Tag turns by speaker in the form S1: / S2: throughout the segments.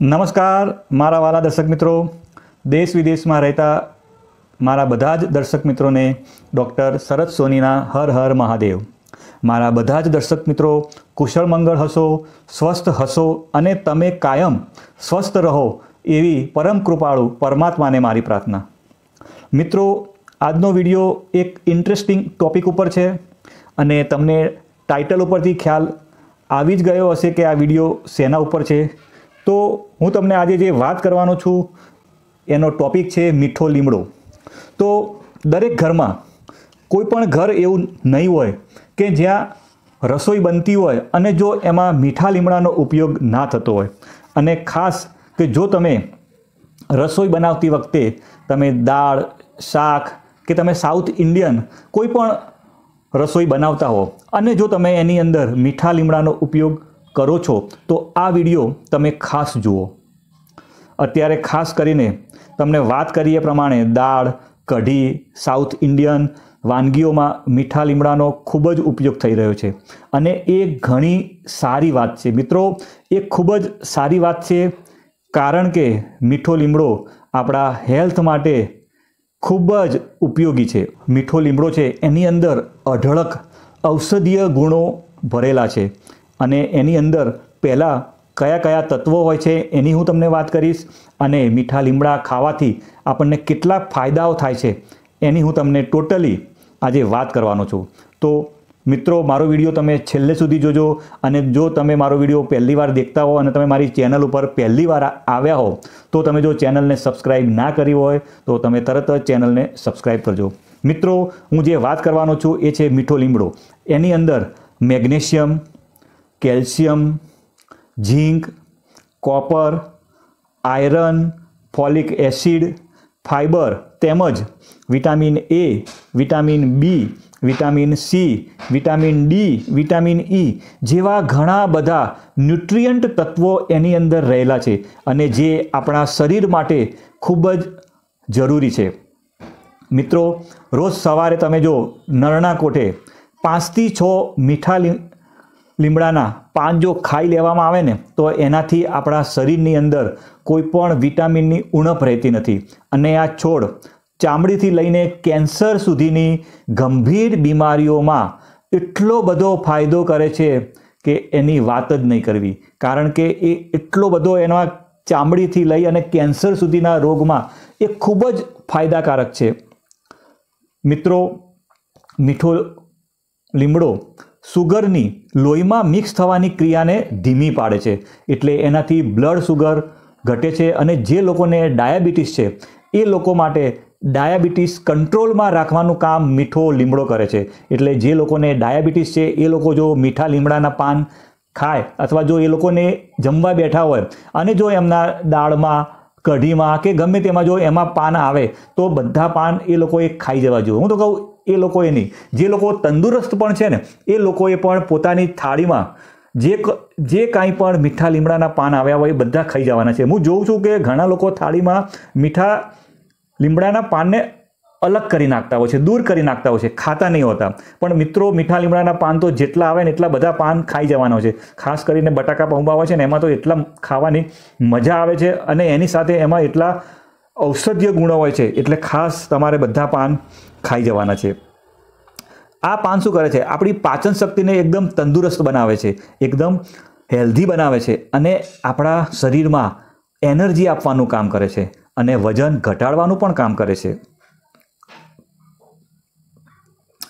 S1: નમસ્કાર મારા વાલા દર્શક મિત્રો દેશ વિદેશમાં રહેતા મારા બધા જ દર્શક મિત્રોને ડૉક્ટર શરદ સોનીના હર હર મહાદેવ મારા બધા જ દર્શક મિત્રો કુશળ મંગળ હશો સ્વસ્થ હશો અને તમે કાયમ સ્વસ્થ રહો એવી પરમ કૃપાળુ પરમાત્માને મારી પ્રાર્થના મિત્રો આજનો વિડીયો એક ઇન્ટરેસ્ટિંગ ટૉપિક ઉપર છે અને તમને ટાઇટલ ઉપરથી ખ્યાલ આવી જ ગયો હશે કે આ વિડીયો શેના ઉપર છે તો હું તમને આજે જે વાત કરવાનો છું એનો ટોપિક છે મીઠો લીમડો તો દરેક ઘરમાં કોઈ પણ ઘર એવું નહીં હોય કે જ્યાં રસોઈ બનતી હોય અને જો એમાં મીઠા લીમડાનો ઉપયોગ ના થતો હોય અને ખાસ કે જો તમે રસોઈ બનાવતી વખતે તમે દાળ શાક કે તમે સાઉથ ઇન્ડિયન કોઈ પણ રસોઈ બનાવતા હો અને જો તમે એની અંદર મીઠા લીમડાનો ઉપયોગ કરો છો તો આ વિડીયો તમે ખાસ જુઓ અત્યારે ખાસ કરીને તમને વાત કરીએ પ્રમાણે દાળ કઢી સાઉથ ઇન્ડિયન વાનગીઓમાં મીઠા લીમડાનો ખૂબ જ ઉપયોગ થઈ રહ્યો છે અને એ ઘણી સારી વાત છે મિત્રો એ ખૂબ જ સારી વાત છે કારણ કે મીઠો લીમડો આપણા હેલ્થ માટે ખૂબ જ ઉપયોગી છે મીઠો લીમડો છે એની અંદર અઢળક ઔષધીય ગુણો ભરેલા છે અને એની અંદર પહેલાં કયા કયા તત્વો હોય છે એની હું તમને વાત કરીશ અને મીઠા લીમડા ખાવાથી આપણને કેટલા ફાયદાઓ થાય છે એની હું તમને ટોટલી આજે વાત કરવાનો છું તો મિત્રો મારો વિડીયો તમે છેલ્લે સુધી જોજો અને જો તમે મારો વિડીયો પહેલી વાર દેખતા હો અને તમે મારી ચેનલ ઉપર પહેલી વાર આવ્યા હો તો તમે જો ચેનલને સબસ્ક્રાઈબ ના કરી હોય તો તમે તરત જ ચેનલને સબસ્ક્રાઈબ કરજો મિત્રો હું જે વાત કરવાનો છું એ છે મીઠો લીમડો એની અંદર magnesium calcium zinc copper iron folic acid fibre તેમજ vitamin A vitamin B vitamin C vitamin D vitamin E જેવા ઘણા બધા ન્યુટ્રિયન્ટ તત્વો એની અંદર રહેલા છે અને જે આપણા શરીર માટે ખૂબ જ જરૂરી છે મિત્રો રોજ સવારે તમે જો નરણા કોઠે પાંચથી છ મીઠા લીમડાના પાન જો ખાઈ લેવામાં આવે ને તો એનાથી આપણા શરીરની અંદર કોઈ પણ વિટામિનની ઉણપ રહેતી નથી અને આ છોડ ચામડીથી લઈને કેન્સર સુધીની ગંભીર બીમારીઓમાં એટલો બધો ફાયદો કરે છે કે એની વાત જ નહીં કરવી કારણ કે એ એટલો બધો એના ચામડીથી લઈ અને કેન્સર સુધીના રોગમાં એ ખૂબ જ ફાયદાકારક છે મિત્રો મીઠો લીમડો સુગરની લોહીમાં મિક્સ થવાની ક્રિયાને ધીમી પાડે છે એટલે એનાથી બ્લડ સુગર ઘટે છે અને જે લોકોને ડાયાબિટીસ છે એ લોકો માટે ડાયાબિટીસ કંટ્રોલમાં રાખવાનું કામ મીઠો લીમડો કરે છે એટલે જે લોકોને ડાયાબિટીસ છે એ લોકો જો મીઠા લીમડાના પાન ખાય અથવા જો એ લોકોને જમવા બેઠા હોય અને જો એમના દાળમાં કઢીમાં કે ગમે તેમાં જો એમાં પાન આવે તો બધા પાન એ લોકોએ ખાઈ જવા જોઈએ હું તો કહું એ લોકોએ નહીં જે લોકો તંદુરસ્ત પણ છે ને એ લોકોએ પણ પોતાની થાળીમાં જે જે કાંઈ પણ મીઠા લીમડાના પાન આવ્યા હોય એ બધા ખાઈ જવાના છે હું જોઉં છું કે ઘણા લોકો થાળીમાં મીઠા લીમડાના પાનને અલગ કરી નાખતા હોય છે દૂર કરી નાખતા હોય છે ખાતા નહીં હોતા પણ મિત્રો મીઠા લીમડાના પાન તો જેટલા આવે ને એટલા બધા પાન ખાઈ જવાના છે ખાસ કરીને બટાકા પંબા હોય છે ને એમાં તો એટલા ખાવાની મજા આવે છે અને એની સાથે એમાં એટલા ઔષધીય ગુણો હોય છે એટલે ખાસ તમારે બધા પાન ખાઈ જવાના છે આ પાન શું કરે છે આપણી પાચન શક્તિને એકદમ તંદુરસ્ત બનાવે છે એકદમ હેલ્ધી બનાવે છે અને આપણા શરીરમાં એનર્જી આપવાનું કામ કરે છે અને વજન ઘટાડવાનું પણ કામ કરે છે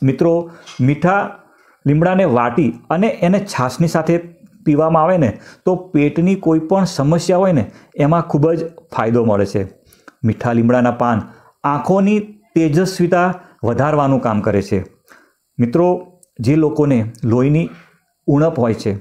S1: મિત્રો મીઠા લીમડાને વાટી અને એને છાશની સાથે પીવામાં આવે ને તો પેટની કોઈ પણ સમસ્યા હોય ને એમાં ખૂબ જ ફાયદો મળે છે મીઠા લીમડાના પાન આંખોની તેજસ્વીતા વધારવાનું કામ કરે છે મિત્રો જે લોકોને લોહીની ઉણપ હોય છે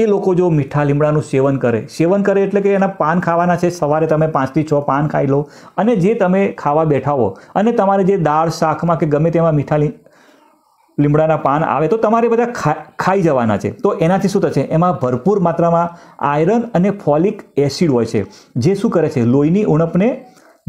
S1: એ લોકો જો મીઠા લીમડાનું સેવન કરે સેવન કરે એટલે કે એના પાન ખાવાના છે સવારે તમે પાંચથી છ પાન ખાઈ લો અને જે તમે ખાવા બેઠા હો અને તમારે જે દાળ શાકમાં કે ગમે તેમાં મીઠા લીમડાના પાન આવે તો તમારે બધા ખા ખાઈ જવાના છે તો એનાથી શું થશે એમાં ભરપૂર માત્રામાં આયરન અને ફોલિક એસિડ હોય છે જે શું કરે છે લોહીની ઉણપને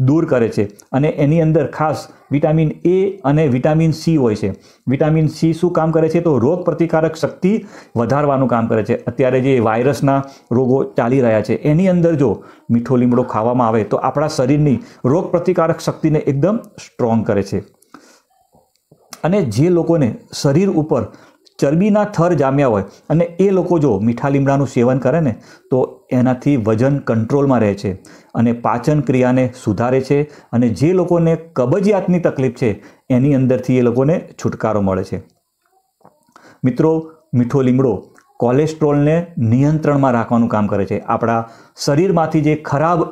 S1: દૂર કરે છે અને એની અંદર ખાસ વિટામિન એ અને વિટામિન સી હોય છે વિટામિન સી શું કામ કરે છે તો રોગ પ્રતિકારક શક્તિ વધારવાનું કામ કરે છે અત્યારે જે વાયરસના રોગો ચાલી રહ્યા છે એની અંદર જો મીઠો લીમડો ખાવામાં આવે તો આપણા શરીરની રોગ પ્રતિકારક શક્તિને એકદમ સ્ટ્રોંગ કરે છે અને જે લોકોને શરીર ઉપર ચરબીના થર જામ્યા હોય અને એ લોકો જો મીઠા લીમડાનું સેવન કરે ને તો એનાથી વજન કંટ્રોલમાં રહે છે અને પાચન ક્રિયાને સુધારે છે અને જે લોકોને કબજિયાતની તકલીફ છે એની અંદરથી એ લોકોને છુટકારો મળે છે મિત્રો મીઠો લીમડો કોલેસ્ટ્રોલને નિયંત્રણમાં રાખવાનું કામ કરે છે આપણા શરીરમાંથી જે ખરાબ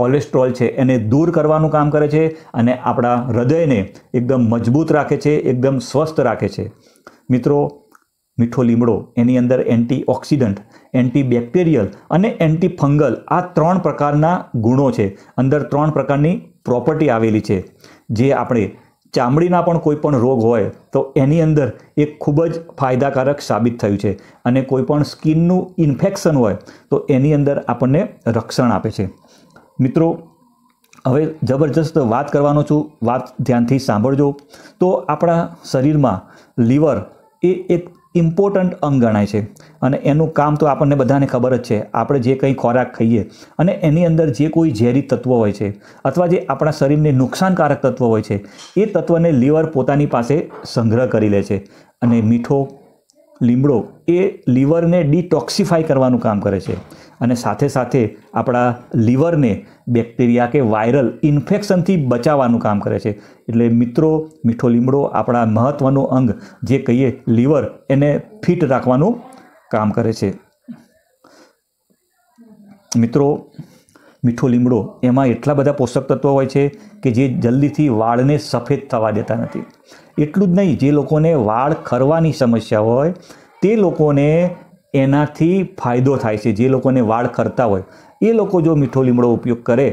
S1: કોલેસ્ટ્રોલ છે એને દૂર કરવાનું કામ કરે છે અને આપણા હૃદયને એકદમ મજબૂત રાખે છે એકદમ સ્વસ્થ રાખે છે મિત્રો મીઠો લીમડો એની અંદર એન્ટી ઓક્સિડન્ટ એન્ટી અને એન્ટીફંગલ આ ત્રણ પ્રકારના ગુણો છે અંદર ત્રણ પ્રકારની પ્રોપર્ટી આવેલી છે જે આપણે ચામડીના પણ કોઈ પણ રોગ હોય તો એની અંદર એ ખૂબ જ ફાયદાકારક સાબિત થયું છે અને કોઈપણ સ્કિનનું ઇન્ફેક્શન હોય તો એની અંદર આપણને રક્ષણ આપે છે મિત્રો હવે જબરજસ્ત વાત કરવાનો છું વાત ધ્યાનથી સાંભળજો તો આપણા શરીરમાં લીવર એ એક ઇમ્પોર્ટન્ટ અંગ ગણાય છે અને એનું કામ તો આપણને બધાને ખબર જ છે આપણે જે કંઈ ખોરાક ખાઈએ અને એની અંદર જે કોઈ ઝેરી તત્વો હોય છે અથવા જે આપણા શરીરને નુકસાનકારક તત્વો હોય છે એ તત્વને લીવર પોતાની પાસે સંગ્રહ કરી લે છે અને મીઠો લીમડો એ લીવરને ડિટોક્સિફાય કરવાનું કામ કરે છે અને સાથે સાથે આપણા લીવરને બેક્ટેરિયા કે વાયરલ ઇન્ફેક્શનથી બચાવવાનું કામ કરે છે એટલે મિત્રો મીઠો લીમડો આપણા મહત્ત્વનો અંગ જે કહીએ લીવર એને ફિટ રાખવાનું કામ કરે છે મિત્રો મીઠો લીમડો એમાં એટલા બધા પોષક તત્વો હોય છે કે જે જલ્દીથી વાળને સફેદ થવા દેતા નથી એટલું જ નહીં જે લોકોને વાળ ખરવાની સમસ્યા હોય તે લોકોને એનાથી ફાયદો થાય છે જે લોકોને વાળ કરતા હોય એ લોકો જો મીઠો લીમડો ઉપયોગ કરે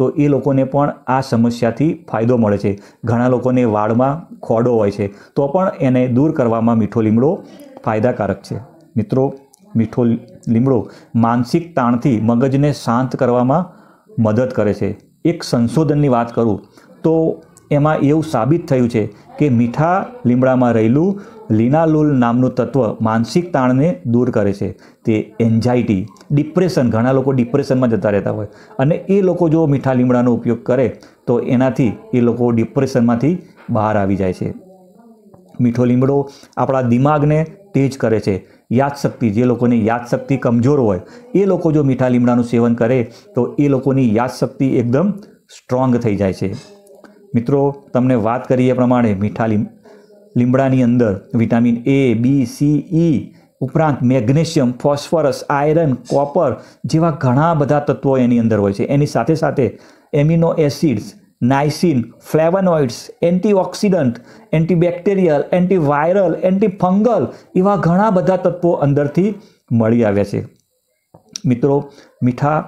S1: તો એ લોકોને પણ આ સમસ્યાથી ફાયદો મળે છે ઘણા લોકોને વાળમાં ખોડો હોય છે તો પણ એને દૂર કરવામાં મીઠો લીમડો ફાયદાકારક છે મિત્રો મીઠો લીમડો માનસિક તાણથી મગજને શાંત કરવામાં મદદ કરે છે એક સંશોધનની વાત કરું તો એમાં એવું સાબિત થયું છે કે મીઠા લીમડામાં રહેલું લિનાલુલ નામનું તત્વ માનસિક તાણને દૂર કરે છે તે એન્ઝાઇટી ડિપ્રેશન ઘણા લોકો ડિપ્રેશનમાં જતા રહેતા હોય અને એ લોકો જો મીઠા લીમડાનો ઉપયોગ કરે તો એનાથી એ લોકો ડિપ્રેશનમાંથી બહાર આવી જાય છે મીઠો લીમડો આપણા દિમાગને તેજ કરે છે યાદશક્તિ જે લોકોની યાદશક્તિ કમજોર હોય એ લોકો જો મીઠા લીમડાનું સેવન કરે તો એ લોકોની યાદશક્તિ એકદમ સ્ટ્રોંગ થઈ જાય છે મિત્રો તમને વાત કરીએ એ પ્રમાણે મીઠા લીમ લીમડાની અંદર vitamin A B C E ઉપરાંત મેગ્નેશિયમ ફોસ્ફરસ આયરન કોપર જેવા ઘણા બધા તત્વો એની અંદર હોય છે એની સાથે સાથે amino acids niacin flavonoids antioxidant antibacterial antiviral antifungal એવા ઘણા બધા તત્વો અંદરથી મળી આવ્યા છે મિત્રો મીઠા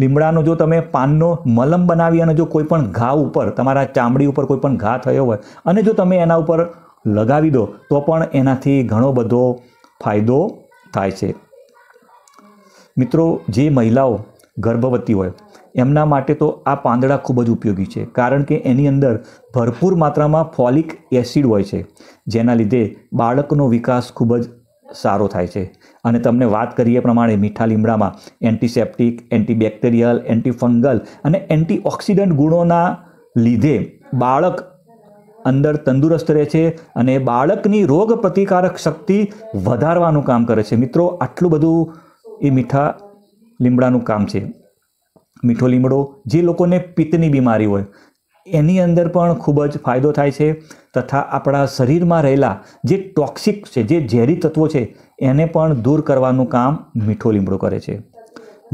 S1: લીમડાનો જો તમે પાનનો મલમ બનાવી અને જો કોઈ પણ ઘા ઉપર તમારા ચામડી ઉપર કોઈ પણ ઘા થયો હોય અને જો તમે એના ઉપર લગાવી દો તો પણ એનાથી ઘણો બધો ફાયદો થાય છે મિત્રો જે મહિલાઓ ગર્ભવતી હોય એમના માટે તો આ પાંદડા ખૂબ જ ઉપયોગી છે કારણ કે એની અંદર ભરપૂર માત્રામાં ફોલિક એસિડ હોય છે જેના લીધે બાળકનો વિકાસ ખૂબ જ સારો થાય છે અને તમને વાત કરીએ એ પ્રમાણે મીઠા લીમડામાં એન્ટીસેપ્ટિક એન્ટીબેક્ટેરિયલ એન્ટીફંગલ અને એન્ટીઓક્સિડન્ટ ગુણોના લીધે બાળક અંદર તંદુરસ્ત રહે છે અને બાળકની રોગ પ્રતિકારક શક્તિ વધારવાનું કામ કરે છે મિત્રો આટલું બધું એ મીઠા લીમડાનું કામ છે મીઠો લીમડો જે લોકોને પિત્તની બીમારી હોય એની અંદર પણ ખૂબ જ ફાયદો થાય છે તથા આપણા શરીરમાં રહેલા જે ટોક્સિક છે જે ઝેરી તત્વો છે એને પણ દૂર કરવાનું કામ મીઠો લીમડો કરે છે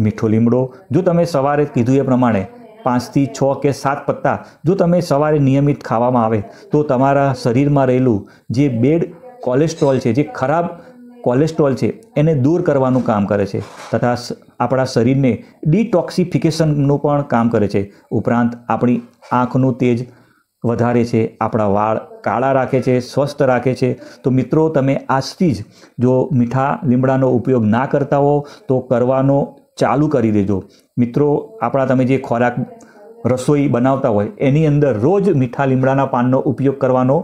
S1: મીઠો લીમડો જો તમે સવારે કીધું એ પ્રમાણે પાંચથી છ કે સાત પત્તા જો તમે સવારે નિયમિત ખાવામાં આવે તો તમારા શરીરમાં રહેલું જે બેડ કોલેસ્ટ્રોલ છે જે ખરાબ કોલેસ્ટ્રોલ છે એને દૂર કરવાનું કામ કરે છે તથા આપણા શરીરને ડિટોક્સિફિકેશનનું પણ કામ કરે છે ઉપરાંત આપણી આંખનું તેજ વધારે છે આપણા વાળ કાળા રાખે છે સ્વસ્થ રાખે છે તો મિત્રો તમે આજથી જ જો મીઠા લીમડાનો ઉપયોગ ના કરતા હો તો કરવાનો ચાલુ કરી દેજો મિત્રો આપણા તમે જે ખોરાક રસોઈ બનાવતા હોય એની અંદર રોજ મીઠા લીમડાના પાનનો ઉપયોગ કરવાનો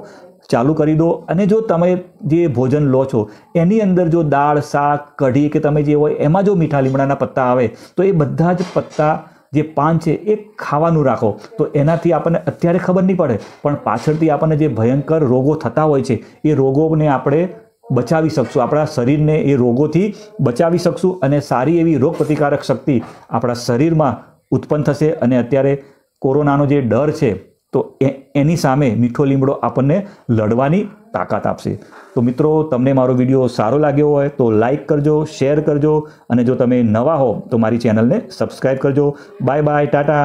S1: ચાલુ કરી દો અને જો તમે જે ભોજન લો છો એની અંદર જો દાળ શાક કઢી કે તમે જે હોય એમાં જો મીઠા લીમડાના પત્તા આવે તો એ બધા જ પત્તા જે પાન છે એ ખાવાનું રાખો તો એનાથી આપણને અત્યારે ખબર નહીં પડે પણ પાછળથી આપણને જે ભયંકર રોગો થતા હોય છે એ રોગોને આપણે બચાવી શકશું આપણા શરીરને એ રોગોથી બચાવી શકશું અને સારી એવી રોગ પ્રતિકારક શક્તિ આપણા શરીરમાં ઉત્પન્ન થશે અને અત્યારે કોરોનાનો જે ડર છે તો એની સામે મીઠો લીમડો આપણને લડવાની તાકાત આપશે તો મિત્રો તમને મારો વિડીયો સારો લાગ્યો હોય તો લાઇક કરજો શેર કરજો અને જો તમે નવા હો તો મારી ચેનલને સબસ્ક્રાઈબ કરજો બાય બાય ટાટા